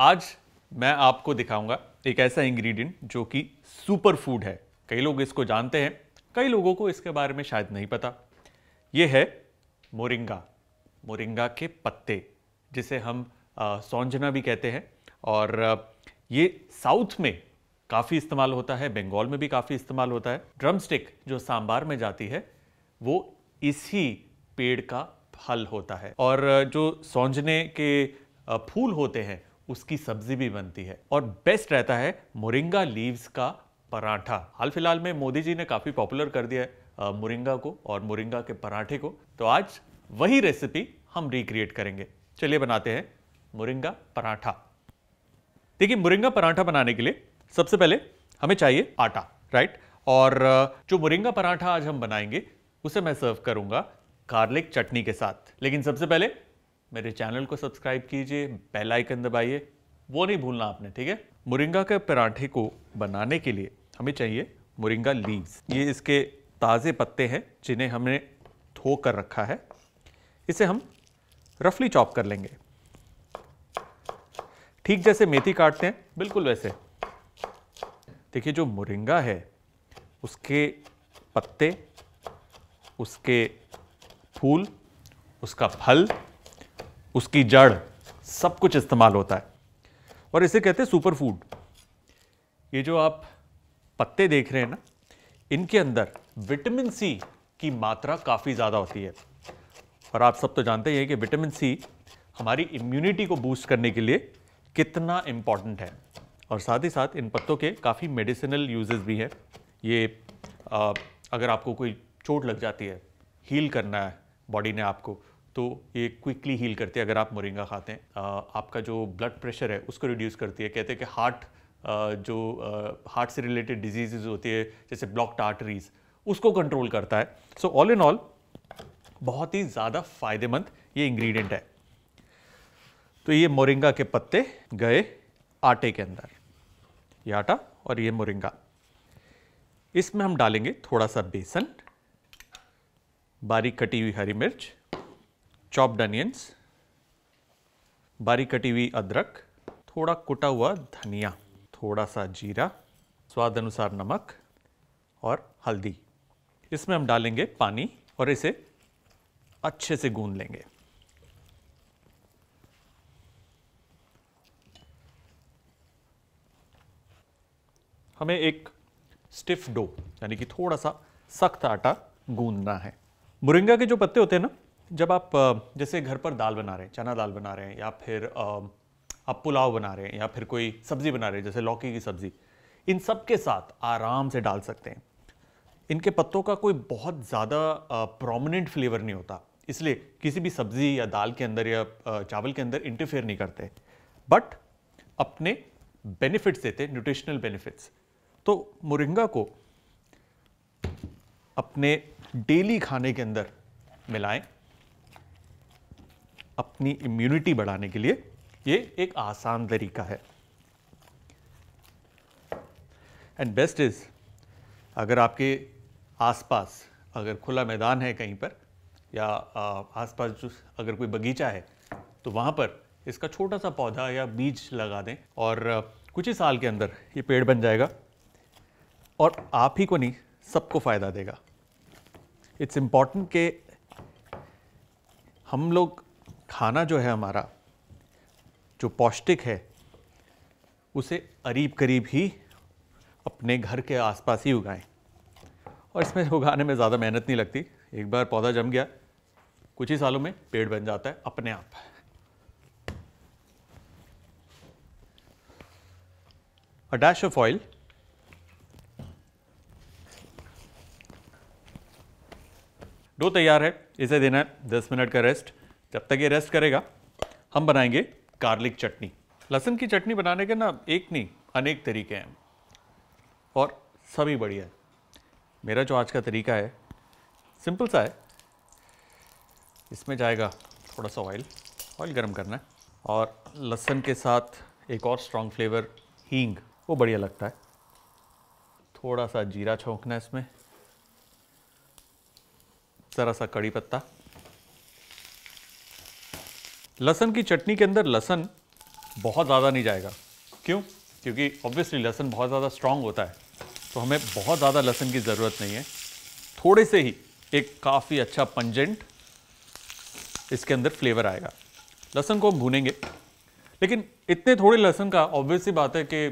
आज मैं आपको दिखाऊंगा एक ऐसा इंग्रेडिएंट जो कि सुपर फूड है कई लोग इसको जानते हैं कई लोगों को इसके बारे में शायद नहीं पता ये है मोरिंगा मोरिंगा के पत्ते जिसे हम सौंजना भी कहते हैं और ये साउथ में काफ़ी इस्तेमाल होता है बंगाल में भी काफ़ी इस्तेमाल होता है ड्रम स्टिक जो सांबार में जाती है वो इसी पेड़ का फल होता है और जो सौंजने के फूल होते हैं उसकी सब्जी भी बनती है और बेस्ट रहता है मोरिंगा लीव्स का पराठा हाल फिलहाल में मोदी जी ने काफ़ी पॉपुलर कर दिया है मोरिंगा को और मोरिंगा के पराठे को तो आज वही रेसिपी हम रिक्रिएट करेंगे चलिए बनाते हैं मोरिंगा पराठा देखिए मुरिंगा पराठा बनाने के लिए सबसे पहले हमें चाहिए आटा राइट और जो मुरिंगा पराठा आज हम बनाएंगे उसे मैं सर्व करूंगा गार्लिक चटनी के साथ लेकिन सबसे पहले मेरे चैनल को सब्सक्राइब कीजिए बेल आइकन दबाइए वो नहीं भूलना आपने ठीक है मुरिंगा के पराठे को बनाने के लिए हमें चाहिए मुरिंगा लीव्स ये इसके ताज़े पत्ते हैं जिन्हें हमने धो कर रखा है इसे हम रफली चॉप कर लेंगे ठीक जैसे मेथी काटते हैं बिल्कुल वैसे देखिए जो मुरिंगा है उसके पत्ते उसके फूल उसका फल उसकी जड़ सब कुछ इस्तेमाल होता है और इसे कहते हैं सुपर फूड ये जो आप पत्ते देख रहे हैं ना इनके अंदर विटामिन सी की मात्रा काफ़ी ज़्यादा होती है और आप सब तो जानते ही हैं कि विटामिन सी हमारी इम्यूनिटी को बूस्ट करने के लिए कितना इम्पॉर्टेंट है और साथ ही साथ इन पत्तों के काफ़ी मेडिसिनल यूजेस भी हैं ये आ, अगर आपको कोई चोट लग जाती है हील करना है बॉडी ने आपको तो ये क्विकली हील करती है अगर आप मोरिंगा खाते हैं आपका जो ब्लड प्रेशर है उसको रिड्यूस करती है कहते हैं कि हार्ट जो हार्ट से रिलेटेड डिजीजेज होती है जैसे ब्लॉक्ड आर्टरीज उसको कंट्रोल करता है सो ऑल इन ऑल बहुत ही ज़्यादा फायदेमंद ये इंग्रेडिएंट है तो ये मोरिंगा के पत्ते गए आटे के अंदर ये आटा और ये मोरिंगा इसमें हम डालेंगे थोड़ा सा बेसन बारीक कटी हुई हरी मिर्च चॉप्ड अनियंस बारीक कटी हुई अदरक थोड़ा कुटा हुआ धनिया थोड़ा सा जीरा स्वाद अनुसार नमक और हल्दी इसमें हम डालेंगे पानी और इसे अच्छे से गूंद लेंगे हमें एक स्टिफ डो यानी कि थोड़ा सा सख्त आटा गूंदना है मुरिंगा के जो पत्ते होते हैं ना जब आप जैसे घर पर दाल बना रहे हैं चना दाल बना रहे हैं या फिर आप पुलाव बना रहे हैं या फिर कोई सब्ज़ी बना रहे हैं जैसे लौकी की सब्ज़ी इन सब के साथ आराम से डाल सकते हैं इनके पत्तों का कोई बहुत ज़्यादा प्रोमिनेंट फ्लेवर नहीं होता इसलिए किसी भी सब्ज़ी या दाल के अंदर या चावल के अंदर इंटरफेयर नहीं करते बट अपने बेनिफिट्स देते न्यूट्रिशनल बेनिफिट्स तो मुरिंगा को अपने डेली खाने के अंदर मिलाएं अपनी इम्यूनिटी बढ़ाने के लिए ये एक आसान तरीका है एंड बेस्ट इज़ अगर आपके आसपास अगर खुला मैदान है कहीं पर या आसपास जो अगर कोई बगीचा है तो वहाँ पर इसका छोटा सा पौधा या बीज लगा दें और कुछ ही साल के अंदर ये पेड़ बन जाएगा और आप ही को नहीं सबको फ़ायदा देगा इट्स इम्पॉर्टेंट के हम लोग खाना जो है हमारा जो पौष्टिक है उसे करीब करीब ही अपने घर के आसपास ही उगाएं और इसमें उगाने में ज़्यादा मेहनत नहीं लगती एक बार पौधा जम गया कुछ ही सालों में पेड़ बन जाता है अपने आप डैश ऑफ ऑयल डो तैयार है इसे देना है दस मिनट का रेस्ट जब तक ये रेस्ट करेगा हम बनाएंगे गार्लिक चटनी लहसुन की चटनी बनाने के ना एक नहीं अनेक तरीके हैं और सभी बढ़िया है मेरा जो आज का तरीका है सिंपल सा है इसमें जाएगा थोड़ा सा ऑयल ऑयल गर्म करना है और लहसुन के साथ एक और स्ट्रॉन्ग फ्लेवर हींग वो बढ़िया लगता है थोड़ा सा जीरा छोंकना है इसमें ज़रा सा कड़ी पत्ता लहसन की चटनी के अंदर लहसन बहुत ज़्यादा नहीं जाएगा क्यों क्योंकि ऑब्वियसली लहसन बहुत ज़्यादा स्ट्रांग होता है तो हमें बहुत ज़्यादा लहसन की ज़रूरत नहीं है थोड़े से ही एक काफ़ी अच्छा पंजेंट इसके अंदर फ्लेवर आएगा लहसन को हम भूनेंगे लेकिन इतने थोड़े लहसन का ऑब्वियसली बात है कि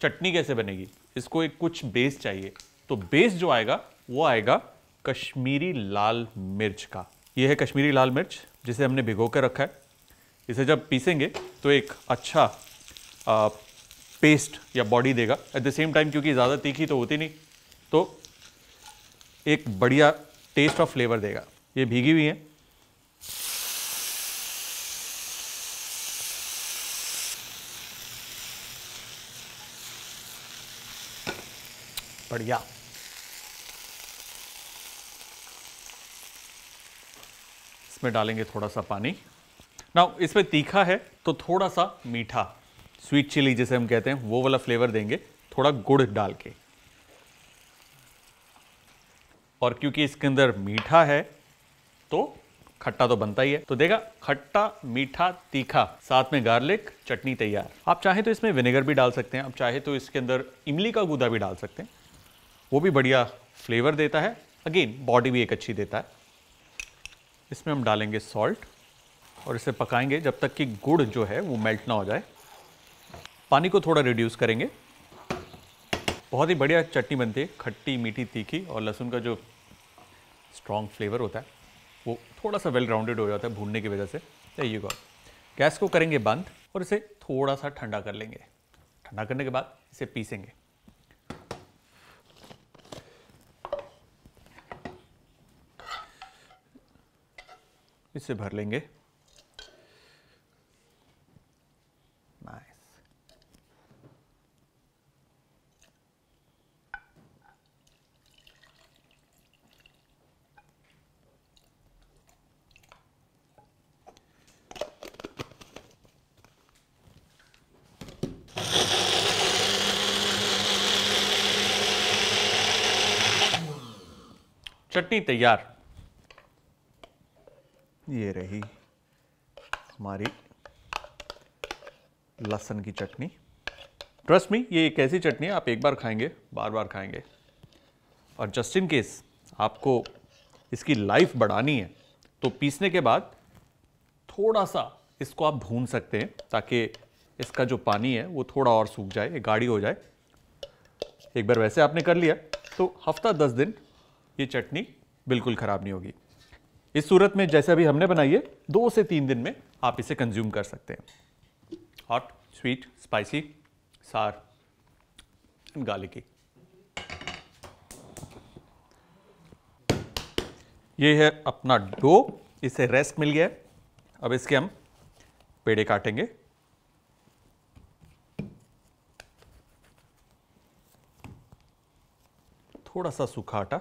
चटनी कैसे बनेगी इसको एक कुछ बेस चाहिए तो बेस जो आएगा वो आएगा कश्मीरी लाल मिर्च का ये है कश्मीरी लाल मिर्च जिसे हमने भिगो कर रखा है इसे जब पीसेंगे तो एक अच्छा आ, पेस्ट या बॉडी देगा एट द सेम टाइम क्योंकि ज़्यादा तीखी तो होती नहीं तो एक बढ़िया टेस्ट और फ्लेवर देगा ये भीगी हुई है बढ़िया इसमें डालेंगे थोड़ा सा पानी नाउ इसमें तीखा है तो थोड़ा सा मीठा स्वीट चिली जिसे हम कहते हैं वो वाला फ्लेवर देंगे थोड़ा गुड़ डाल के और क्योंकि इसके अंदर मीठा है तो खट्टा तो बनता ही है तो देखा खट्टा मीठा तीखा साथ में गार्लिक चटनी तैयार आप चाहे तो इसमें विनेगर भी डाल सकते हैं आप चाहे तो इसके अंदर इमली का गूदा भी डाल सकते हैं वो भी बढ़िया फ्लेवर देता है अगेन बॉडी भी एक अच्छी देता है इसमें हम डालेंगे सॉल्ट और इसे पकाएंगे जब तक कि गुड़ जो है वो मेल्ट ना हो जाए पानी को थोड़ा रिड्यूस करेंगे बहुत ही बढ़िया चटनी बनती है खट्टी मीठी तीखी और लहसुन का जो स्ट्रॉन्ग फ्लेवर होता है वो थोड़ा सा वेल राउंडेड हो जाता है भूनने की वजह से यही गॉड गैस को करेंगे बंद और इसे थोड़ा सा ठंडा कर लेंगे ठंडा करने के बाद इसे पीसेंगे इसे भर लेंगे चटनी तैयार ये रही हमारी लहसन की चटनी ट्रस्ट मी ये एक ऐसी चटनी है आप एक बार खाएंगे बार बार खाएंगे और जस्ट इन केस आपको इसकी लाइफ बढ़ानी है तो पीसने के बाद थोड़ा सा इसको आप भून सकते हैं ताकि इसका जो पानी है वो थोड़ा और सूख जाए गाढ़ी हो जाए एक बार वैसे आपने कर लिया तो हफ्ता दस दिन ये चटनी बिल्कुल ख़राब नहीं होगी इस सूरत में जैसे अभी हमने बनाई है दो से तीन दिन में आप इसे कंज्यूम कर सकते हैं hot sweet spicy saar and garlicky ये है अपना डो इसे रेस्ट मिल गया अब इसके हम पेड़े काटेंगे थोड़ा सा सूखा आटा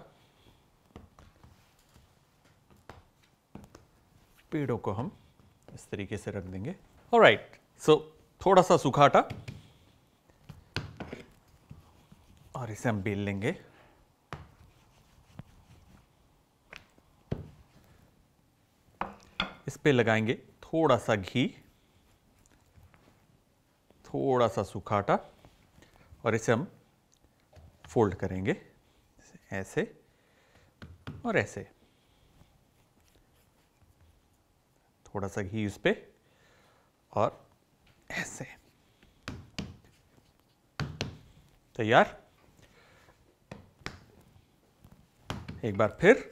पेड़ों को हम इस तरीके से रख देंगे और राइट सो थोड़ा सा सूखा आटा और इसे हम बेल लेंगे इस पे लगाएंगे थोड़ा सा घी थोड़ा सा सूखा आटा और इसे हम फोल्ड करेंगे ऐसे और ऐसे थोड़ा सा घी उस पर और ऐसे तैयार एक बार फिर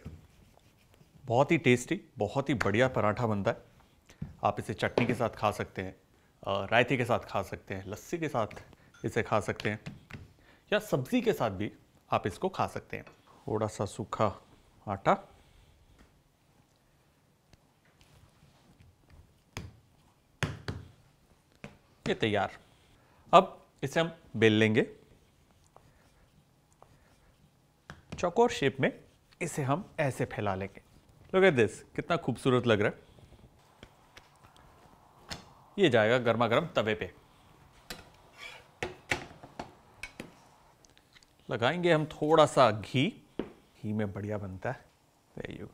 बहुत ही टेस्टी बहुत ही बढ़िया पराठा बनता है आप इसे चटनी के साथ खा सकते हैं रायते के साथ खा सकते हैं लस्सी के साथ इसे खा सकते हैं या सब्ज़ी के साथ भी आप इसको खा सकते हैं थोड़ा सा सूखा आटा ये तैयार अब इसे हम बेल लेंगे चौकोर शेप में इसे हम ऐसे फैला लेंगे लुक एट दिस कितना खूबसूरत लग रहा है ये जाएगा गर्मा गर्म तवे पे लगाएंगे हम थोड़ा सा घी घी में बढ़िया बनता है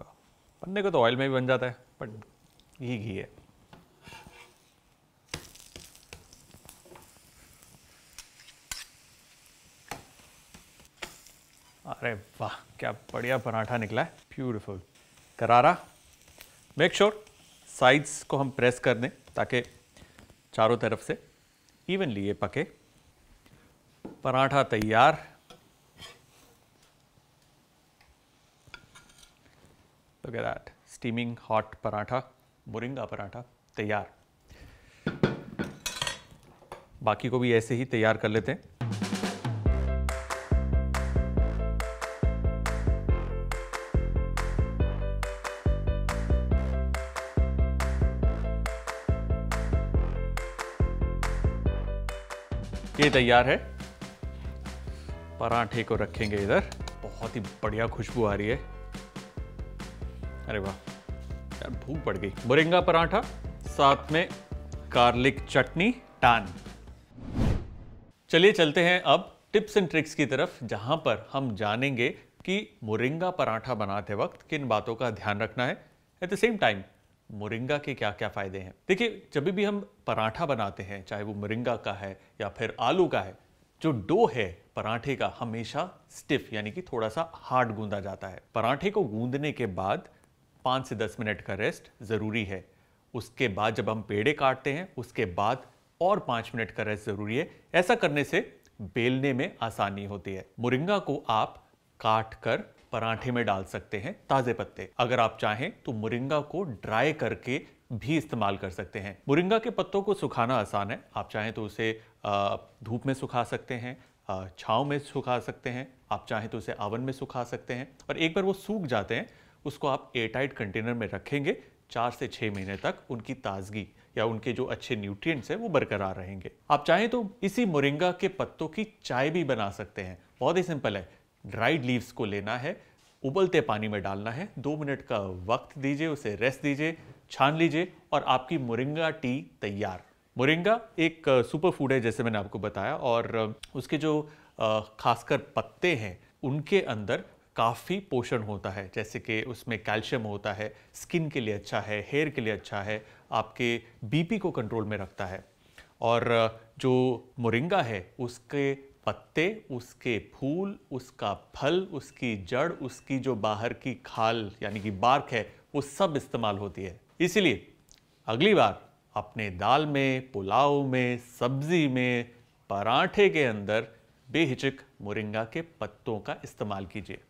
बनने को तो ऑयल में भी बन जाता है बट घी घी है अरे वाह क्या बढ़िया पराठा निकला है ब्यूटिफुल करारा मेक श्योर साइड्स को हम प्रेस कर दें ताकि चारों तरफ से इवनली ये पके पराठा तैयार look at that steaming hot paratha तैयार बाकी को भी ऐसे ही तैयार कर लेते हैं ये तैयार है पराठे को रखेंगे इधर बहुत ही बढ़िया खुशबू आ रही है अरे वाह यार भूख पड़ गई मुरिंगा पराठा साथ में गार्लिक चटनी टान चलिए चलते हैं अब टिप्स एंड ट्रिक्स की तरफ जहां पर हम जानेंगे कि मुरिंगा पराठा बनाते वक्त किन बातों का ध्यान रखना है एट द सेम टाइम मुरिंगा के क्या क्या फ़ायदे हैं देखिए जब भी हम पराठा बनाते हैं चाहे वो मुरिंगा का है या फिर आलू का है जो डो है पराठे का हमेशा स्टिफ यानी कि थोड़ा सा हार्ड गूंदा जाता है पराठे को गूंदने के बाद पाँच से दस मिनट का रेस्ट ज़रूरी है उसके बाद जब हम पेड़े काटते हैं उसके बाद और पाँच मिनट का रेस्ट ज़रूरी है ऐसा करने से बेलने में आसानी होती है मुरिंगा को आप काट कर पराठे में डाल सकते हैं ताजे पत्ते अगर आप चाहें तो मुरिंगा को ड्राई करके भी इस्तेमाल कर सकते हैं मुरिंगा के पत्तों को सुखाना आसान है आप चाहें तो उसे धूप में सुखा सकते हैं छाँव में सुखा सकते हैं आप चाहें तो उसे आवन में सुखा सकते हैं और एक बार वो सूख जाते हैं उसको आप एयरटाइट कंटेनर में रखेंगे चार से छः महीने तक उनकी ताजगी या उनके जो अच्छे न्यूट्रिएंट्स हैं वो बरकरार रहेंगे आप चाहें तो इसी मुरिंगा के पत्तों की चाय भी बना सकते हैं बहुत ही सिंपल है ड्राइड लीव्स को लेना है उबलते पानी में डालना है दो मिनट का वक्त दीजिए उसे रेस्ट दीजिए छान लीजिए और आपकी मुरिंगा टी तैयार मुरिंगा एक सुपर फूड है जैसे मैंने आपको बताया और उसके जो खासकर पत्ते हैं उनके अंदर काफ़ी पोषण होता है जैसे कि उसमें कैल्शियम होता है स्किन के लिए अच्छा है हेयर के लिए अच्छा है आपके बीपी को कंट्रोल में रखता है और जो मुरिंगा है उसके पत्ते उसके फूल उसका फल उसकी जड़ उसकी जो बाहर की खाल यानी कि बार्क है वो सब इस्तेमाल होती है इसीलिए अगली बार अपने दाल में पुलाव में सब्जी में पराठे के अंदर बेहिचक मुरिंगा के पत्तों का इस्तेमाल कीजिए